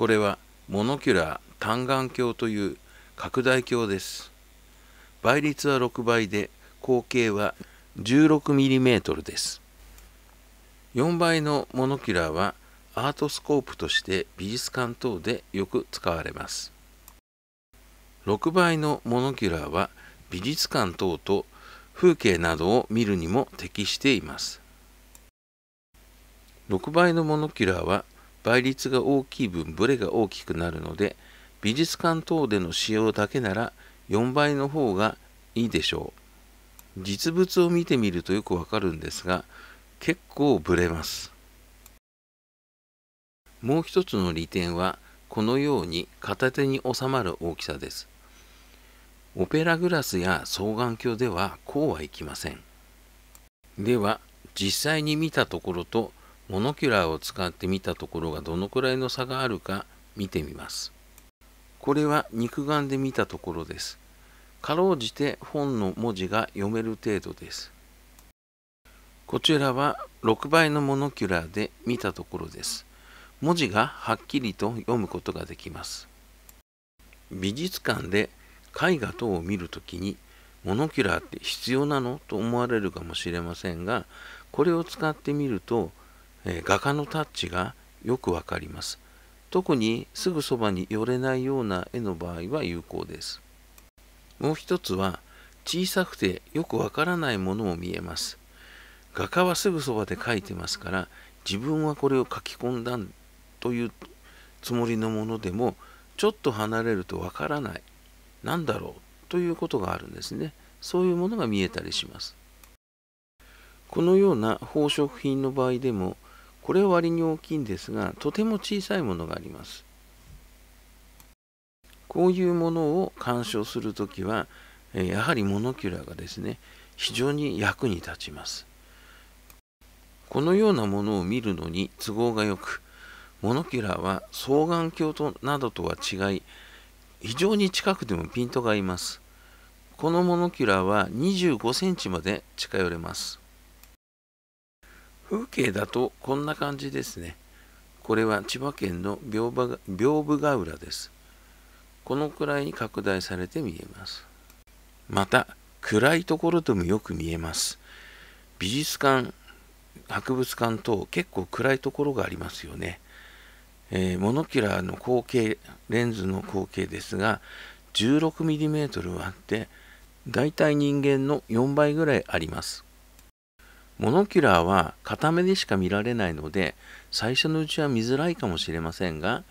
これはモノキュラー単眼鏡という拡大鏡です。倍率は6倍で口径は 16mm です。4倍のモノキュラーはアートスコープとして美術館等でよく使われます。6倍のモノキュラーは美術館等と風景などを見るにも適しています。6倍のモノキュラーは倍率が大きい分ブレが大きくなるので美術館等での使用だけなら4倍の方がいいでしょう実物を見てみるとよくわかるんですが結構ブレますもう一つの利点はこのように片手に収まる大きさですオペラグラスや双眼鏡ではこうはいきませんでは実際に見たところとモノキュラーを使って見たところがどのくらいの差があるか見てみます。これは肉眼で見たところです。かろうじて本の文字が読める程度です。こちらは6倍のモノキュラーで見たところです。文字がはっきりと読むことができます。美術館で絵画等を見るときにモノキュラーって必要なのと思われるかもしれませんがこれを使ってみるとえ画家のタッチがよくわかります。特にすぐそばに寄れないような絵の場合は有効です。もう一つは小さくてよくわからないものも見えます。画家はすぐそばで描いてますから自分はこれを書き込んだというつもりのものでもちょっと離れるとわからないなんだろうということがあるんですねそういうものが見えたりしますこのような宝飾品の場合でもこれは割に大きいんですが、とても小さいものがあります。こういうものを鑑賞するときは、やはりモノキュラーがですね、非常に役に立ちます。このようなものを見るのに都合がよく、モノキュラーは双眼鏡となどとは違い、非常に近くでもピントが合います。このモノキュラーは25センチまで近寄れます。風景だとこんな感じですね。これは千葉県の屏風屏風ヶ浦です。このくらいに拡大されて見えます。また、暗いところでもよく見えます。美術館、博物館等結構暗いところがありますよね。えー、モノキュラーの光景、レンズの光景ですが、16mm はあって、大体人間の4倍ぐらいあります。モノキュラーは片目でしか見られないので最初のうちは見づらいかもしれませんが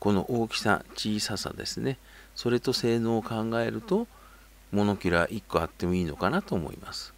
この大きさ小ささですねそれと性能を考えるとモノキュラー1個あってもいいのかなと思います。